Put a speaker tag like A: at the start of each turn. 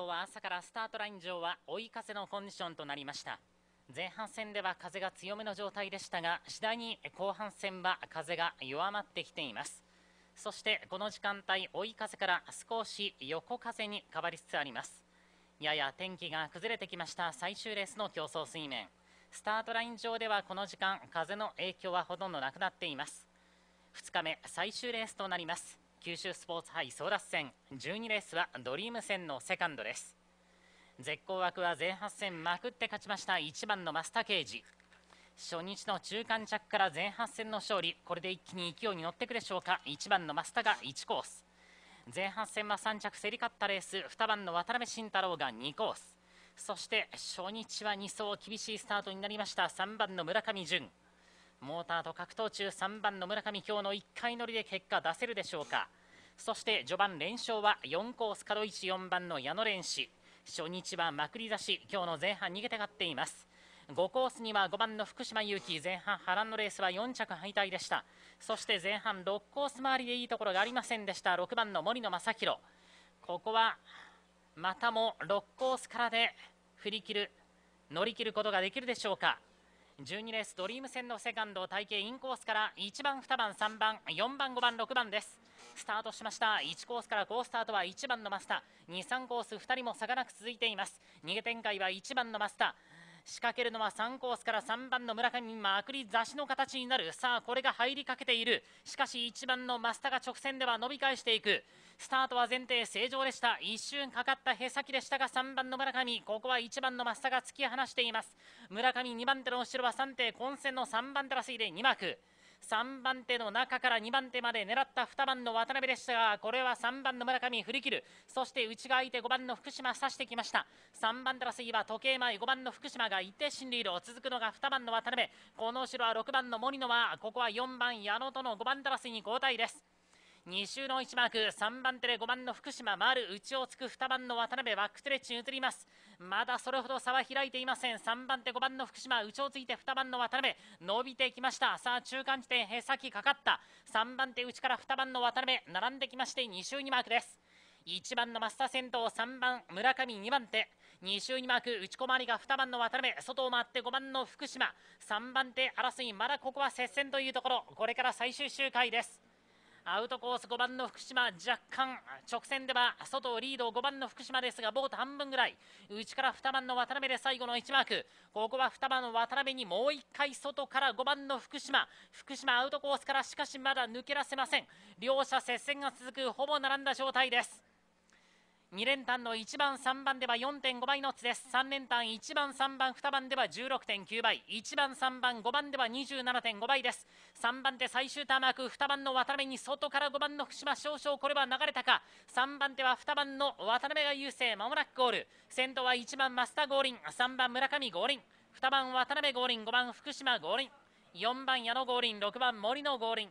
A: 京は朝からスタートライン上は追い風のコンディションとなりました前半戦では風が強めの状態でしたが次第に後半戦は風が弱まってきていますそしてこの時間帯追い風から少し横風に変わりつつありますやや天気が崩れてきました最終レースの競争水面スタートライン上ではこの時間風の影響はほとんどなくなっています2日目最終レースとなります九州スポーツ杯争奪戦12レースはドリーム戦のセカンドです絶好枠は前半戦まくって勝ちました1番の増田啓司初日の中間着から前半戦の勝利これで一気に勢いに乗ってくでしょうか1番の増田が1コース前半戦は3着競り勝ったレース2番の渡辺慎太郎が2コースそして初日は2走厳しいスタートになりました3番の村上潤モーターと格闘中3番の村上今日の1回乗りで結果出せるでしょうかそして序盤連勝は4コース角市4番の矢野蓮氏初日はまくり出し今日の前半逃げたがっています5コースには5番の福島勇紀前半波乱のレースは4着敗退でしたそして前半6コース回りでいいところがありませんでした6番の森野正弘ここはまたも6コースからで振り切る乗り切ることができるでしょうか12レースドリーム戦のセカンド体型インコースから1番2番3番4番5番6番ですスタートしました1コースから5スタートは1番のマスター23コース2人も差がなく続いています逃げ展開は1番のマスター仕掛けるのは3コースから3番の村上まくり差しの形になるさあこれが入りかけているしかし1番の増田が直線では伸び返していくスタートは前提正常でした一瞬かかったへさきでしたが3番の村上ここは1番の増田が突き放しています村上2番手の後ろは3手混戦の3番手らしいで2幕3番手の中から2番手まで狙った2番の渡辺でしたがこれは3番の村上振り切るそして内側いて5番の福島刺してきました3番手の杉は時計前5番の福島が一定進塁路続くのが2番の渡辺この後ろは6番の森野はここは4番矢野との5番手のに交代です2周の1マーク3番手で5番の福島回る内をつく2番の渡辺バックストレッチに移りますまだそれほど差は開いていません3番手5番の福島内をついて2番の渡辺伸びてきましたさあ中間地点へ先かかった3番手内から2番の渡辺並んできまして2周2マークです1番の増田先頭3番村上2番手2周にマーク内小回りが2番の渡辺外を回って5番の福島3番手争いまだここは接戦というところこれから最終周回ですアウトコース5番の福島若干直線では外をリード5番の福島ですがボート半分ぐらい内から2番の渡辺で最後の1マークここは2番の渡辺にもう1回外から5番の福島福島アウトコースからしかしまだ抜け出せません両者接戦が続くほぼ並んだ状態です2連単の1番3番では4.5倍のつです3連単1番3番2番では16.9倍1番3番5番では27.5倍です3番手最終ターンマーク2番の渡辺に外から5番の福島少々これは流れたか3番手は2番の渡辺が優勢まもなくゴール先頭は1番増田合輪3番村上合輪2番渡辺合輪5番福島合輪4番矢野合輪6番森野、合輪